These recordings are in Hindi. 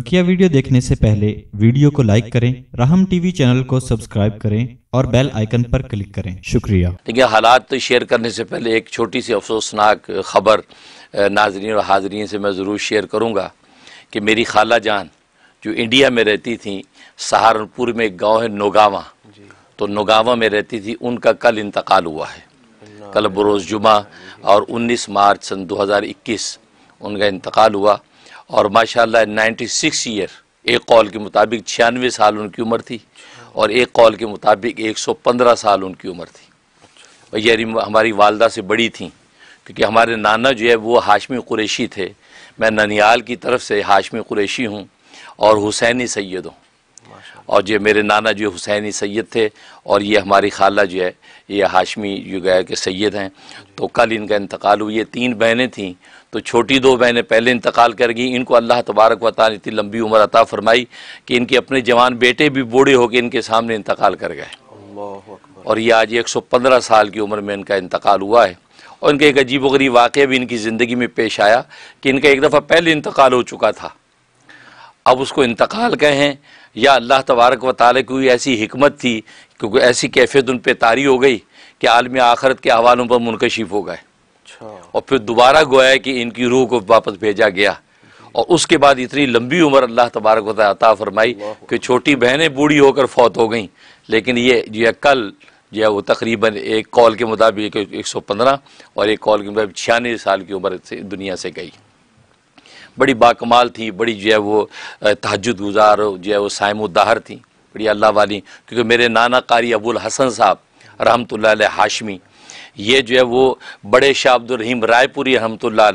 बकिया वीडियो देखने से पहले वीडियो को लाइक करें राहम टीवी चैनल को सब्सक्राइब करें और बेल आइकन पर क्लिक करें शुक्रिया देखिए हालात तो शेयर करने से पहले एक छोटी सी अफसोसनाक खबर नाजरीन और हाजरीन से मैं ज़रूर शेयर करूँगा कि मेरी खाला जान जो इंडिया में रहती थी सहारनपुर में एक गाँव है नोगावा तो नोगावा में रहती थी उनका कल इंतकाल हुआ है कल बरोज़ जुमा और उन्नीस मार्च सन इक्कीस उनका इंतकाल हुआ और माशाल्लाह 96 ईयर एक कॉल के मुताबिक छियानवे साल उनकी उम्र थी और एक कॉल के मुताबिक 115 साल उनकी उम्र थी और ये हमारी वालदा से बड़ी थी क्योंकि हमारे नाना जो है वो हाशमी कुरेशी थे मैं ननियाल की तरफ से हाशमी कुरेशी हूँ और हुसैनी सैद हूँ और जो मेरे नाना जो हुसैनी सैद थे और ये हमारी खाला जो है ये हाशमी जो गया के सैद हैं तो कल इनका इंतकाल हुई ये तीन बहनें थीं तो छोटी दो बहनें पहले इंतकाल कर गई इनको अल्लाह तबारक व ताली इतनी लंबी उम्र अता फरमाई कि इनके अपने जवान बेटे भी बूढ़े होकर इनके सामने इंतकाल कर गए और ये आज एक सौ पंद्रह साल की उम्र में इनका इंतकाल हुआ है और इनका एक अजीब वरीब वाक़ भी इनकी ज़िंदगी में पेश आया कि इनका एक दफ़ा पहले इंतकाल हो चुका था अब उसको इंतकाल कहें या अल्लाह तबारक व ताले की ऐसी हमत थी क्योंकि ऐसी कैफियत उन पर तारी हो गई कि आलम आखरत के हवालों पर मुनकशिफ हो गए अच्छा। और फिर दोबारा गोया कि इनकी रूह को वापस भेजा गया और उसके बाद इतनी लंबी उम्र अल्लाह तबारक वाता फरमाई कि छोटी बहनें बूढ़ी होकर फौत हो गई लेकिन ये जो है कल जो है वो तकरीबन एक कॉल के मुताबिक एक सौ पंद्रह और एक कॉल के मुताबिक छियानवे साल की उम्र से दुनिया से गई बड़ी बाकमाल थी बड़ी जो है वो तहजद गुजार जो है वो सायमुदाहर थी बड़ी अल्लाह वाली क्योंकि मेरे नाना कारी अबुल हसन साहब रहमत ला हाशमी ये जो है वो बड़े शाह अब्दुल रायपुरी रहमत ला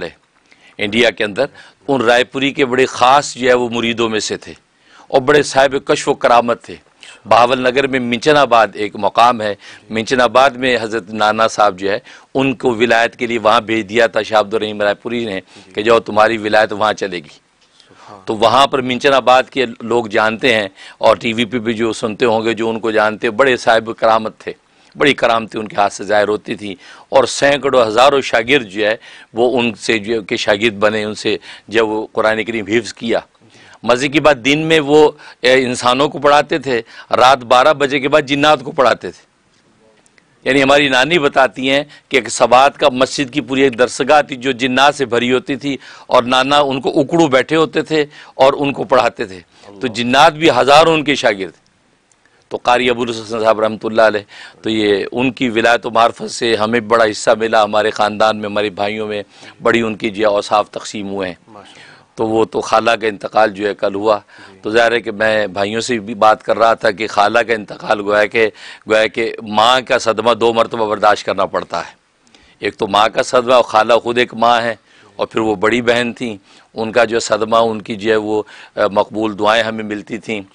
इंडिया के अंदर उन रायपुरी के बड़े ख़ास जो है वो मुरीदों में से थे और बड़े साहिब कशव करामत थे बहावल नगर में मिंचनाबाद एक मकाम है मिंचनाबाद में हज़रत नाना साहब जो है उनको विलायत के लिए वहाँ भेज दिया था शाह रायपुरी ने कि जाओ तुम्हारी विलायत वहाँ चलेगी तो वहाँ पर मिंचनाबाद के लोग जानते हैं और टी वी पे भी जो सुनते होंगे जो उनको जानते बड़े साहिब करामत थे बड़ी करामती उनके हाथ से ज़ाहिर होती थी और सैकड़ों हज़ारों शागिर्द जो है वो उनसे जो के शागिर्द बने उनसे जब वो कुरान करीम हिफ्ज़ किया मज़े की बात दिन में वो इंसानों को पढ़ाते थे रात बारह बजे के बाद जिन्नात को पढ़ाते थे यानी हमारी नानी बताती हैं कि एक सवात का मस्जिद की पूरी एक दरसगाह थी जो जिन्नात से भरी होती थी और नाना उनको उकड़ू बैठे होते थे और उनको पढ़ाते थे तो जिन्नात भी हज़ारों उनके शागिर्द तो कारी अबूल साहब रहमत ला तो ये उनकी विलायत मार्फत से हमें बड़ा हिस्सा मिला हमारे ख़ानदान में हमारे भाइयों में बड़ी उनकी जो औसाफ तकसीम हुए हैं तो वो तो खाला का इंतकाल जो है कल हुआ तो ज़ाहिर है कि मैं भाइयों से भी बात कर रहा था कि खाला का इंतकाल गोया के गोया के माँ का सदमा दो मरतबा बर्दाश्त करना पड़ता है एक तो माँ का सदमा और खाला खुद एक माँ है और फिर वो बड़ी बहन थी उनका जो सदमा उनकी जो है वो मकबूल दुआएँ हमें मिलती थी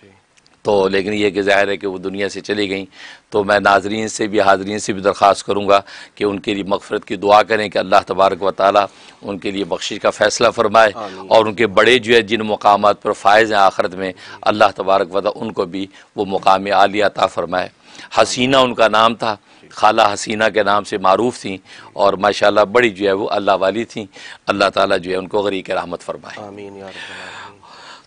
तो लेकिन यह कि ज़ाहिर है कि वो दुनिया से चली गई तो मैं नाजरीन से भी हाजरीन से भी दरख्वास्त करूँगा कि उनके लिए मकफ़रत की दुआ करें कि अल्लाह तबारक व ताली उनके लिए बख्शिश का फ़ैसला फ़रमाए और उनके बड़े जो है जिन मकाम पर फ़ायज़ हैं आखरत में अल्लाह तबारक वाली उनको भी वो मुकाम आलिया अता फ़रमाए हसीना उनका नाम था खाला हसीना के नाम से मरूफ थी और माशाला बड़ी जो है वो अल्लाह वाली थी अल्लाह ताली जो है उनको गरी के रहमत फ़रमाए